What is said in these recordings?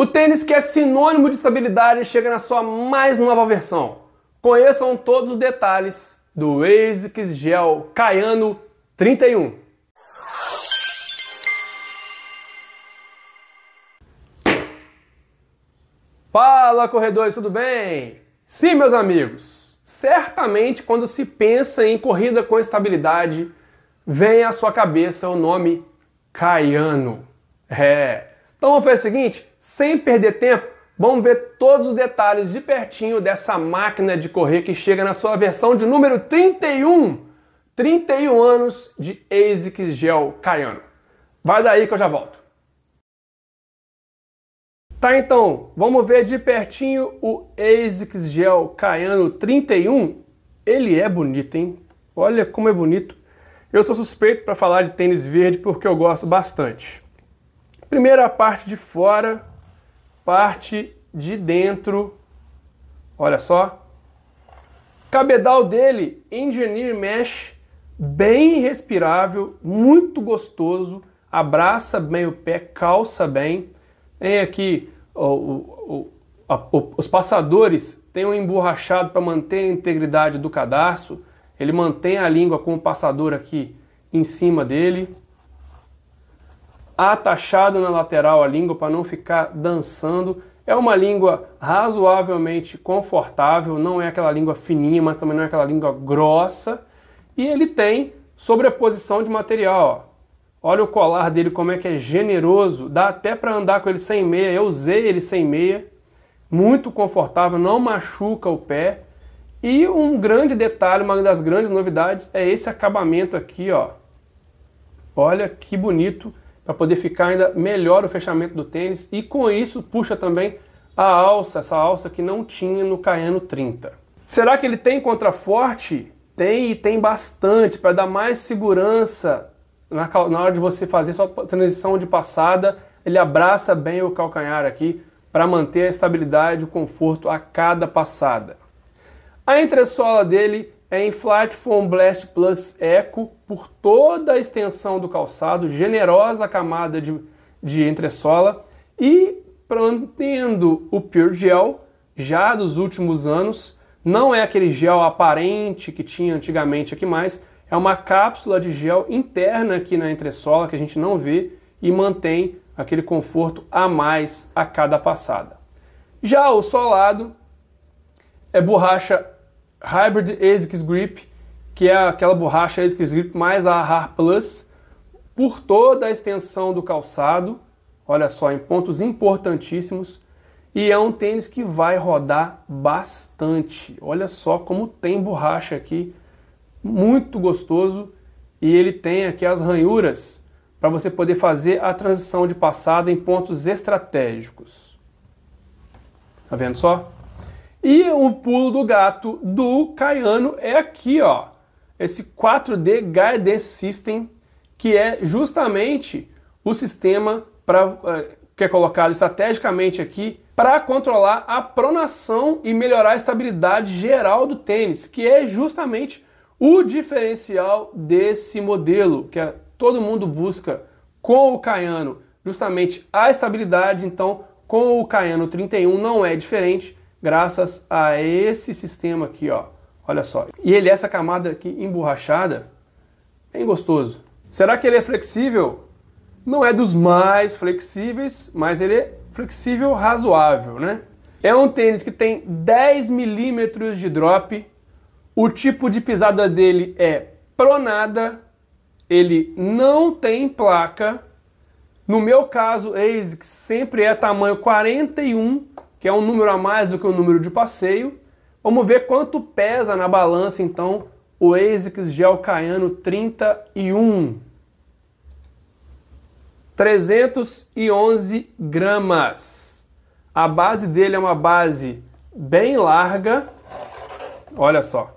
O tênis que é sinônimo de estabilidade chega na sua mais nova versão. Conheçam todos os detalhes do ASICS Gel Caiano 31. Fala corredores, tudo bem? Sim, meus amigos. Certamente quando se pensa em corrida com estabilidade, vem à sua cabeça o nome Caiano. É, então vamos fazer o seguinte, sem perder tempo, vamos ver todos os detalhes de pertinho dessa máquina de correr que chega na sua versão de número 31, 31 anos de ASICS Gel Cayano. Vai daí que eu já volto. Tá, então, vamos ver de pertinho o ASICS Gel Cayano 31. Ele é bonito, hein? Olha como é bonito. Eu sou suspeito para falar de tênis verde porque eu gosto bastante. Primeira parte de fora, parte de dentro. Olha só. Cabedal dele, Engineer Mesh, bem respirável, muito gostoso, abraça bem o pé, calça bem. Tem aqui o, o, a, o, os passadores, tem um emborrachado para manter a integridade do cadarço. Ele mantém a língua com o passador aqui em cima dele. Atachado na lateral a língua para não ficar dançando. É uma língua razoavelmente confortável, não é aquela língua fininha, mas também não é aquela língua grossa. E ele tem sobreposição de material. Ó. Olha o colar dele como é que é generoso, dá até para andar com ele sem meia. Eu usei ele sem meia, muito confortável, não machuca o pé. E um grande detalhe, uma das grandes novidades é esse acabamento aqui, ó. Olha que bonito para poder ficar ainda melhor o fechamento do tênis e com isso puxa também a alça, essa alça que não tinha no Caiano 30. Será que ele tem contraforte? Tem e tem bastante para dar mais segurança na, na hora de você fazer sua transição de passada. Ele abraça bem o calcanhar aqui para manter a estabilidade e o conforto a cada passada. A entressola dele é Inflat Foam Blast Plus Eco por toda a extensão do calçado, generosa camada de, de entressola e mantendo o Pure Gel já dos últimos anos. Não é aquele gel aparente que tinha antigamente aqui mais, é uma cápsula de gel interna aqui na entressola que a gente não vê e mantém aquele conforto a mais a cada passada. Já o solado é borracha Hybrid ASICS Grip, que é aquela borracha ASICS Grip mais a AHAR Plus, por toda a extensão do calçado, olha só, em pontos importantíssimos, e é um tênis que vai rodar bastante. Olha só como tem borracha aqui, muito gostoso, e ele tem aqui as ranhuras para você poder fazer a transição de passada em pontos estratégicos. Tá vendo só? E o pulo do gato do Caiano é aqui, ó. Esse 4D Guidance System, que é justamente o sistema pra, é, que é colocado estrategicamente aqui para controlar a pronação e melhorar a estabilidade geral do tênis, que é justamente o diferencial desse modelo, que é, todo mundo busca com o Caiano, justamente a estabilidade. Então, com o Caiano 31 não é diferente graças a esse sistema aqui, ó. Olha só. E ele essa camada aqui emborrachada, bem gostoso. Será que ele é flexível? Não é dos mais flexíveis, mas ele é flexível razoável, né? É um tênis que tem 10 milímetros de drop, o tipo de pisada dele é pronada, ele não tem placa. No meu caso, ASICS sempre é tamanho 41 que é um número a mais do que o número de passeio. Vamos ver quanto pesa na balança, então, o ASICS Caiano 31. 311 gramas. A base dele é uma base bem larga. Olha só.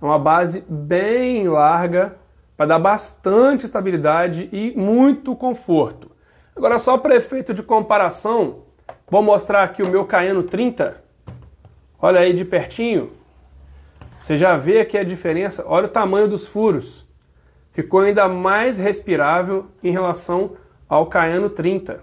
É uma base bem larga para dar bastante estabilidade e muito conforto. Agora, só para efeito de comparação, Vou mostrar aqui o meu Caeno 30. Olha aí de pertinho. Você já vê aqui é a diferença. Olha o tamanho dos furos. Ficou ainda mais respirável em relação ao caiano 30.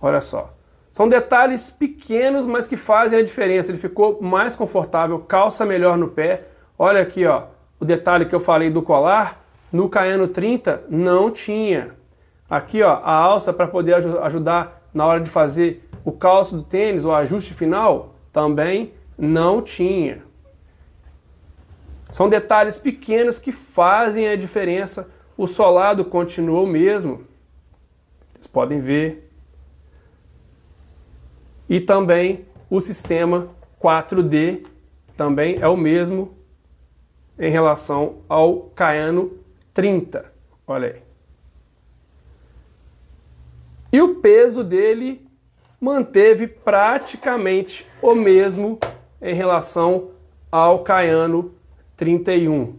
Olha só. São detalhes pequenos, mas que fazem a diferença. Ele ficou mais confortável, calça melhor no pé. Olha aqui, ó, o detalhe que eu falei do colar, no caiano 30 não tinha. Aqui, ó, a alça para poder aj ajudar na hora de fazer o calço do tênis, o ajuste final, também não tinha. São detalhes pequenos que fazem a diferença. O solado continuou o mesmo. Vocês podem ver. E também o sistema 4D também é o mesmo em relação ao Caiano 30. Olha aí. E o peso dele manteve praticamente o mesmo em relação ao Caiano 31.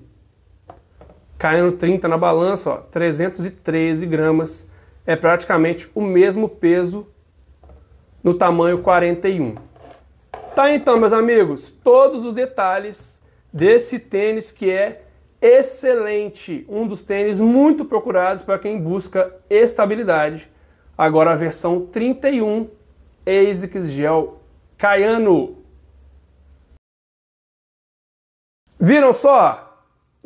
Caiano 30 na balança, ó, 313 gramas, é praticamente o mesmo peso no tamanho 41. Tá então, meus amigos, todos os detalhes desse tênis que é excelente, um dos tênis muito procurados para quem busca estabilidade Agora a versão 31 ASICS Gel cayano Viram só?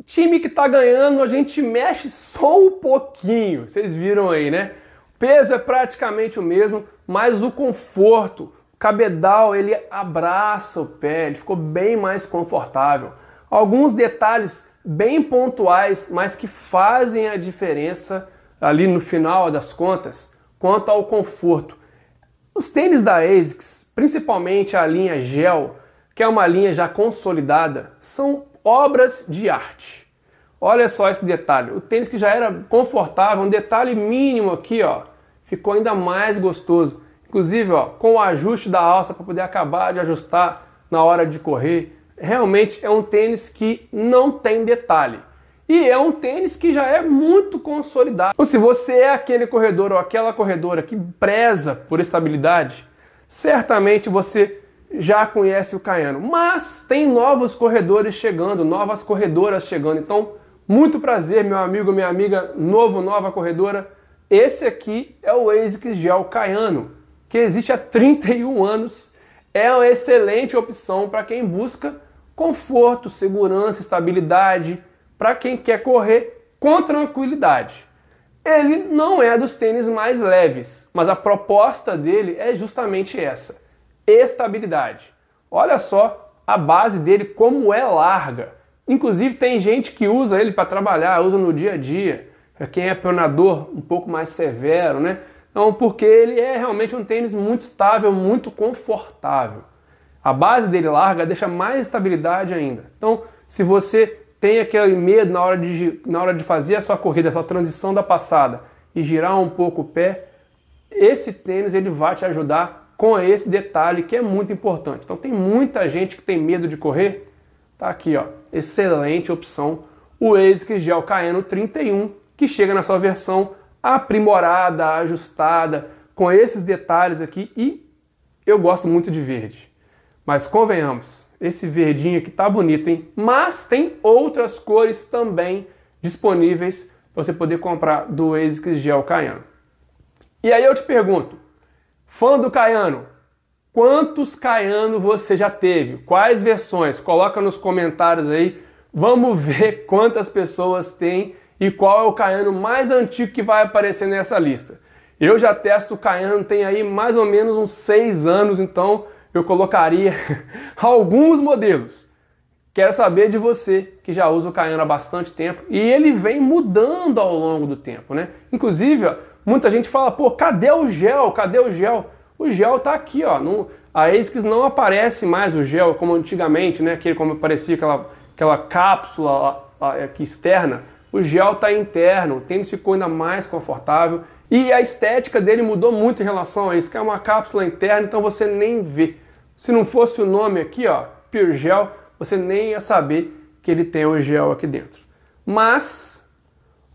Time que tá ganhando, a gente mexe só um pouquinho. Vocês viram aí, né? O peso é praticamente o mesmo, mas o conforto, o cabedal, ele abraça o pé, ele ficou bem mais confortável. Alguns detalhes bem pontuais, mas que fazem a diferença ali no final das contas quanto ao conforto. Os tênis da ASICS, principalmente a linha Gel, que é uma linha já consolidada, são obras de arte. Olha só esse detalhe. O tênis que já era confortável, um detalhe mínimo aqui, ó, ficou ainda mais gostoso. Inclusive, ó, com o ajuste da alça para poder acabar de ajustar na hora de correr. Realmente é um tênis que não tem detalhe. E é um tênis que já é muito consolidado. Então, se você é aquele corredor ou aquela corredora que preza por estabilidade, certamente você já conhece o Caiano. Mas tem novos corredores chegando, novas corredoras chegando. Então, muito prazer, meu amigo, minha amiga, novo, nova corredora. Esse aqui é o ASICS Gel Caiano, que existe há 31 anos. É uma excelente opção para quem busca conforto, segurança, estabilidade para quem quer correr com tranquilidade. Ele não é dos tênis mais leves, mas a proposta dele é justamente essa: estabilidade. Olha só a base dele como é larga. Inclusive tem gente que usa ele para trabalhar, usa no dia a dia. Quem é pronador um pouco mais severo, né? Então, porque ele é realmente um tênis muito estável, muito confortável. A base dele larga deixa mais estabilidade ainda. Então, se você tem aquele medo na hora, de, na hora de fazer a sua corrida, a sua transição da passada e girar um pouco o pé, esse tênis ele vai te ajudar com esse detalhe que é muito importante. Então tem muita gente que tem medo de correr, tá aqui ó, excelente opção, o ASICS Gel Caeno 31, que chega na sua versão aprimorada, ajustada, com esses detalhes aqui e eu gosto muito de verde. Mas convenhamos, esse verdinho aqui tá bonito, hein? Mas tem outras cores também disponíveis para você poder comprar do ASICS Gel Caiano. E aí eu te pergunto, fã do Caiano, quantos Caiano você já teve? Quais versões? Coloca nos comentários aí. Vamos ver quantas pessoas tem e qual é o Caiano mais antigo que vai aparecer nessa lista. Eu já testo o Caiano tem aí mais ou menos uns seis anos, então eu colocaria alguns modelos. Quero saber de você que já usa o Cayenne há bastante tempo e ele vem mudando ao longo do tempo, né? Inclusive, ó, muita gente fala, pô, cadê o gel? Cadê o gel? O gel tá aqui, ó. No, a ASICS não aparece mais o gel como antigamente, né? Aquele como aparecia aquela, aquela cápsula ó, ó, é, externa. O gel tá interno, o tênis ficou ainda mais confortável. E a estética dele mudou muito em relação a isso, que é uma cápsula interna, então você nem vê. Se não fosse o nome aqui, ó, Pure Gel, você nem ia saber que ele tem o gel aqui dentro. Mas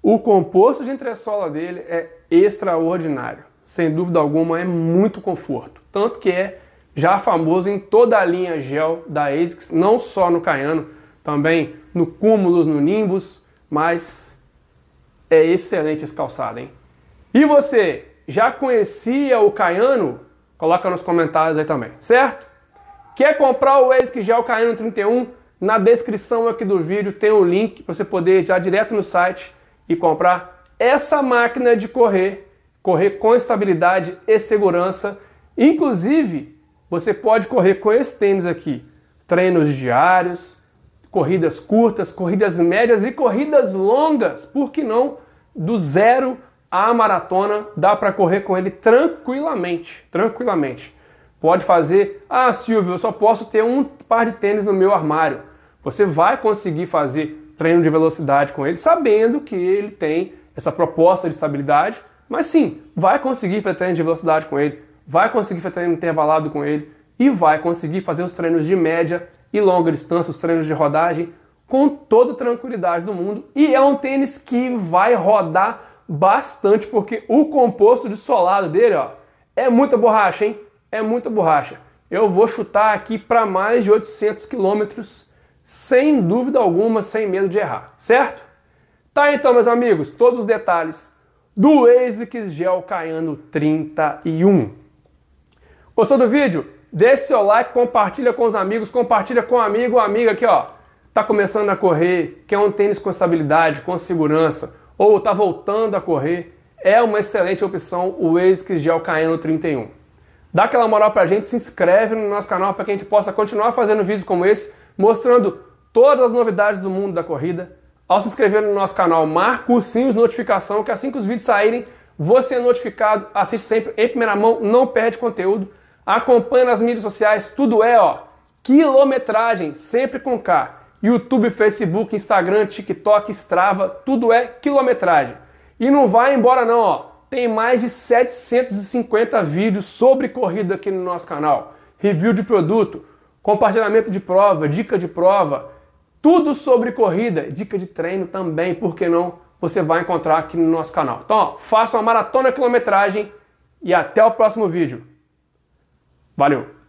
o composto de entressola dele é extraordinário. Sem dúvida alguma, é muito conforto. Tanto que é já famoso em toda a linha gel da ASICS, não só no Cayano, também no Cúmulos, no Nimbus, mas é excelente esse calçado, hein? E você, já conhecia o Caiano? Coloca nos comentários aí também, certo? Quer comprar o ESC Gel é Caiano 31? Na descrição aqui do vídeo tem o um link para você poder já direto no site e comprar essa máquina de correr, correr com estabilidade e segurança. Inclusive, você pode correr com esse tênis aqui, treinos diários, corridas curtas, corridas médias e corridas longas, por que não do zero a maratona dá para correr com ele tranquilamente, tranquilamente. Pode fazer, ah, Silvio, eu só posso ter um par de tênis no meu armário. Você vai conseguir fazer treino de velocidade com ele, sabendo que ele tem essa proposta de estabilidade, mas sim, vai conseguir fazer treino de velocidade com ele, vai conseguir fazer treino intervalado com ele e vai conseguir fazer os treinos de média e longa distância, os treinos de rodagem com toda tranquilidade do mundo. E é um tênis que vai rodar bastante, porque o composto de solado dele ó, é muita borracha, hein? É muita borracha. Eu vou chutar aqui para mais de 800 quilômetros, sem dúvida alguma, sem medo de errar, certo? Tá então, meus amigos, todos os detalhes do ASICS Gel Caiano 31. Gostou do vídeo? Deixe seu like, compartilha com os amigos, compartilha com um amigo ou amiga aqui, ó. Tá começando a correr, quer um tênis com estabilidade, com segurança, ou está voltando a correr, é uma excelente opção o ASICS Gelcaeno 31. Dá aquela moral pra gente, se inscreve no nosso canal para que a gente possa continuar fazendo vídeos como esse, mostrando todas as novidades do mundo da corrida. Ao se inscrever no nosso canal, marca o sininho de notificação, que assim que os vídeos saírem, você é notificado, assiste sempre em primeira mão, não perde conteúdo, acompanha nas mídias sociais, tudo é, ó, quilometragem, sempre com K. YouTube, Facebook, Instagram, TikTok, Strava, tudo é quilometragem. E não vai embora não, ó. Tem mais de 750 vídeos sobre corrida aqui no nosso canal. Review de produto, compartilhamento de prova, dica de prova, tudo sobre corrida, dica de treino também, por que não? Você vai encontrar aqui no nosso canal. Então, ó, faça uma maratona quilometragem e até o próximo vídeo. Valeu!